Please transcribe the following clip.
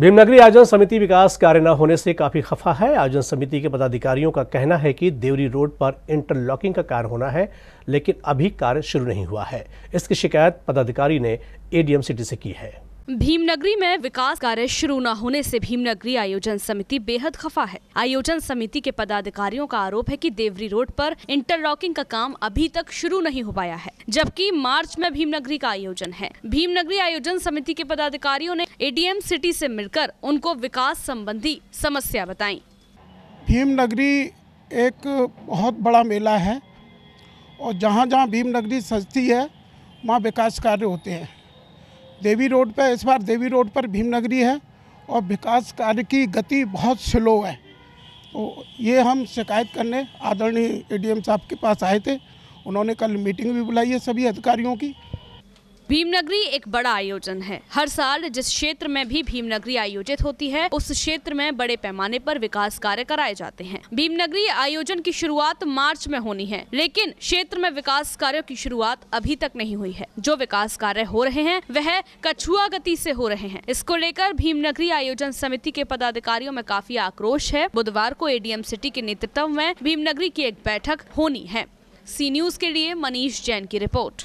भीमनगरी आयोजन समिति विकास कार्य न होने से काफी खफा है आयोजन समिति के पदाधिकारियों का कहना है कि देवरी रोड पर इंटरलॉकिंग का कार्य होना है लेकिन अभी कार्य शुरू नहीं हुआ है इसकी शिकायत पदाधिकारी ने एडीएम सिटी से की है भीमनगरी में विकास कार्य शुरू न होने से भीमनगरी आयोजन समिति बेहद खफा है आयोजन समिति के पदाधिकारियों का आरोप है कि देवरी रोड पर इंटरलॉकिंग का काम अभी तक शुरू नहीं हो पाया है जबकि मार्च में भीमनगरी का आयोजन है भीमनगरी आयोजन समिति के पदाधिकारियों ने एडीएम सिटी से मिलकर उनको विकास संबंधी समस्या बताई भीमनगरी एक बहुत बड़ा मेला है और जहाँ जहाँ भीमनगरी सजती है वहाँ विकास कार्य होते हैं देवी रोड पर इस बार देवी रोड पर भीमनगरी है और विकास कार्य की गति बहुत स्लो है तो ये हम शिकायत करने आदरणीय एडीएम साहब के पास आए थे उन्होंने कल मीटिंग भी बुलाई है सभी अधिकारियों की भीमनगरी एक बड़ा आयोजन है हर साल जिस क्षेत्र में भी भीमनगरी आयोजित होती है उस क्षेत्र में बड़े पैमाने पर विकास कार्य कराए जाते हैं भीमनगरी आयोजन की शुरुआत मार्च में होनी है लेकिन क्षेत्र में विकास कार्यों की शुरुआत अभी तक नहीं हुई है जो विकास कार्य हो रहे हैं वह कछुआ गति से हो रहे हैं इसको लेकर नगरी आयोजन समिति के पदाधिकारियों में काफी आक्रोश है बुधवार को एडीएम सिटी के नेतृत्व में नगरी की एक बैठक होनी है सी न्यूज के लिए मनीष जैन की रिपोर्ट